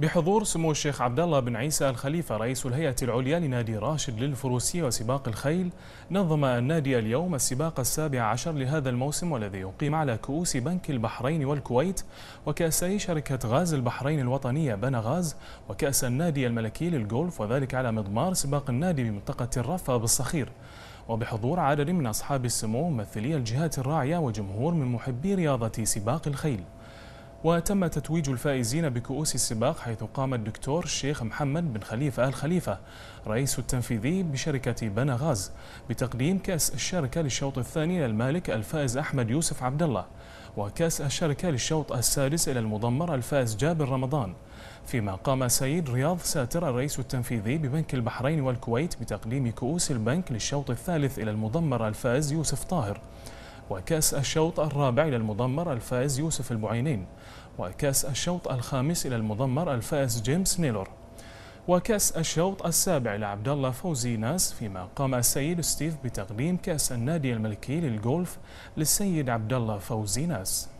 بحضور سمو الشيخ عبد الله بن عيسى الخليفه رئيس الهيئه العليا لنادي راشد للفروسيه وسباق الخيل، نظم النادي اليوم السباق السابع عشر لهذا الموسم والذي يقيم على كؤوس بنك البحرين والكويت وكأسي شركه غاز البحرين الوطنيه بنغاز وكأس النادي الملكي للجولف وذلك على مضمار سباق النادي بمنطقه الرفه بالصخير. وبحضور عدد من اصحاب السمو ممثلي الجهات الراعيه وجمهور من محبي رياضه سباق الخيل. وتم تتويج الفائزين بكؤوس السباق حيث قام الدكتور الشيخ محمد بن خليفة آل خليفة رئيس التنفيذي بشركة بنغاز بتقديم كأس الشركة للشوط الثاني للمالك الفائز أحمد يوسف عبد الله وكأس الشركة للشوط السادس إلى المضمر الفائز جابر رمضان فيما قام سيد رياض ساتر الرئيس التنفيذي ببنك البحرين والكويت بتقديم كؤوس البنك للشوط الثالث إلى المضمر الفائز يوسف طاهر وكأس الشوط الرابع إلى المضمر الفائز يوسف البعينين وكأس الشوط الخامس إلى المضمر الفائز جيمس نيلور وكأس الشوط السابع لعبد الله فوزي ناس فيما قام السيد ستيف بتقديم كأس النادي الملكي للجولف للسيد عبد الله فوزي ناس